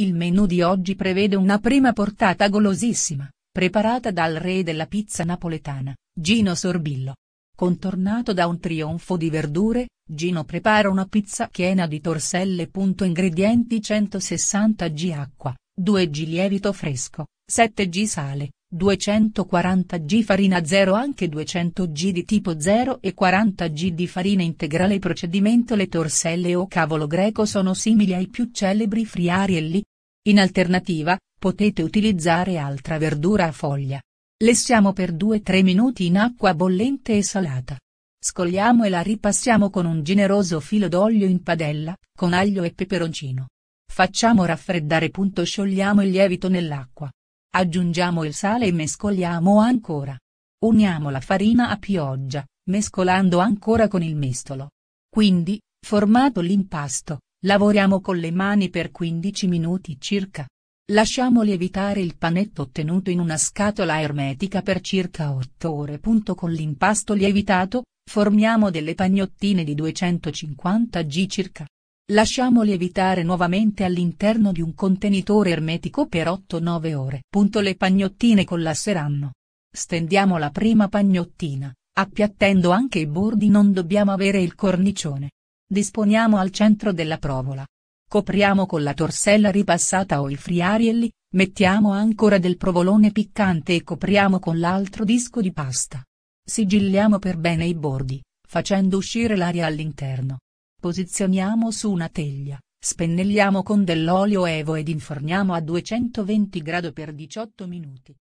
Il menù di oggi prevede una prima portata golosissima, preparata dal re della pizza napoletana, Gino Sorbillo. Contornato da un trionfo di verdure, Gino prepara una pizza piena di torselle. Ingredienti 160 g acqua, 2 g lievito fresco, 7 g sale, 240 g farina 0 anche 200 g di tipo 0 e 40 g di farina integrale procedimento Le torselle o cavolo greco sono simili ai più celebri friarielli. In alternativa, potete utilizzare altra verdura a foglia. Lessiamo per 2-3 minuti in acqua bollente e salata. Scogliamo e la ripassiamo con un generoso filo d'olio in padella, con aglio e peperoncino. Facciamo raffreddare. Sciogliamo il lievito nell'acqua. Aggiungiamo il sale e mescoliamo ancora. Uniamo la farina a pioggia, mescolando ancora con il mestolo. Quindi, formato l'impasto, lavoriamo con le mani per 15 minuti circa. Lasciamo lievitare il panetto ottenuto in una scatola ermetica per circa 8 ore. Con l'impasto lievitato, formiamo delle pagnottine di 250 g circa. Lasciamoli evitare nuovamente all'interno di un contenitore ermetico per 8-9 ore. Punto le pagnottine collasseranno. Stendiamo la prima pagnottina, appiattendo anche i bordi non dobbiamo avere il cornicione. Disponiamo al centro della provola. Copriamo con la torsella ripassata o i friarielli, mettiamo ancora del provolone piccante e copriamo con l'altro disco di pasta. Sigilliamo per bene i bordi, facendo uscire l'aria all'interno. Posizioniamo su una teglia, spennelliamo con dell'olio evo ed inforniamo a 220 grado per 18 minuti.